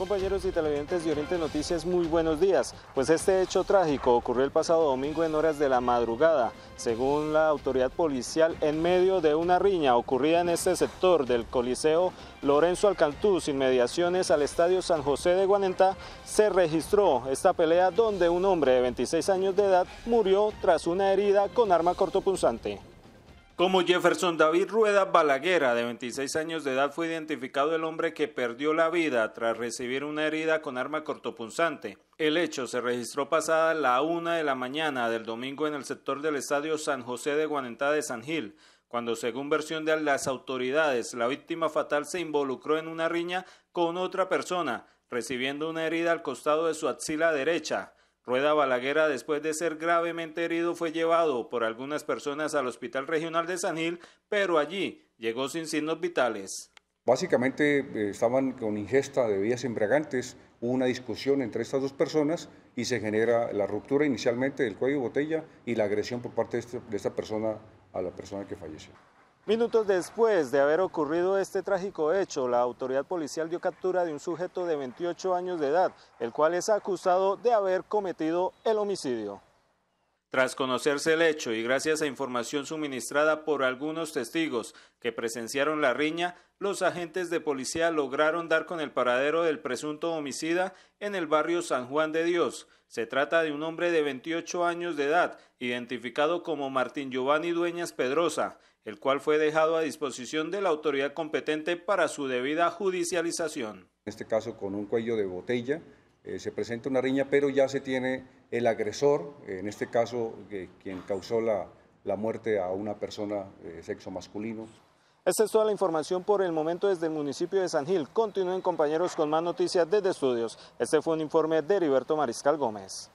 Compañeros y televidentes de Oriente Noticias, muy buenos días. Pues este hecho trágico ocurrió el pasado domingo en horas de la madrugada. Según la autoridad policial, en medio de una riña ocurrida en este sector del Coliseo Lorenzo Alcantú, inmediaciones al Estadio San José de Guanenta, se registró esta pelea donde un hombre de 26 años de edad murió tras una herida con arma cortopunzante. Como Jefferson David Rueda Balaguera, de 26 años de edad, fue identificado el hombre que perdió la vida tras recibir una herida con arma cortopunzante. El hecho se registró pasada la una de la mañana del domingo en el sector del estadio San José de Guanentá de San Gil, cuando según versión de las autoridades, la víctima fatal se involucró en una riña con otra persona, recibiendo una herida al costado de su axila derecha. Rueda Balaguer, después de ser gravemente herido, fue llevado por algunas personas al Hospital Regional de San Gil, pero allí llegó sin signos vitales. Básicamente eh, estaban con ingesta de bebidas embriagantes, hubo una discusión entre estas dos personas y se genera la ruptura inicialmente del cuello de botella y la agresión por parte de, este, de esta persona a la persona que falleció. Minutos después de haber ocurrido este trágico hecho, la autoridad policial dio captura de un sujeto de 28 años de edad, el cual es acusado de haber cometido el homicidio. Tras conocerse el hecho y gracias a información suministrada por algunos testigos que presenciaron la riña, los agentes de policía lograron dar con el paradero del presunto homicida en el barrio San Juan de Dios. Se trata de un hombre de 28 años de edad, identificado como Martín Giovanni Dueñas Pedrosa, el cual fue dejado a disposición de la autoridad competente para su debida judicialización. En este caso, con un cuello de botella, eh, se presenta una riña, pero ya se tiene el agresor, en este caso quien causó la, la, muerte a una persona de sexo masculino. Esta es toda la información por el momento desde el municipio de San Gil. Continúen compañeros con más noticias desde estudios. Este fue un informe de Heriberto Mariscal Gómez.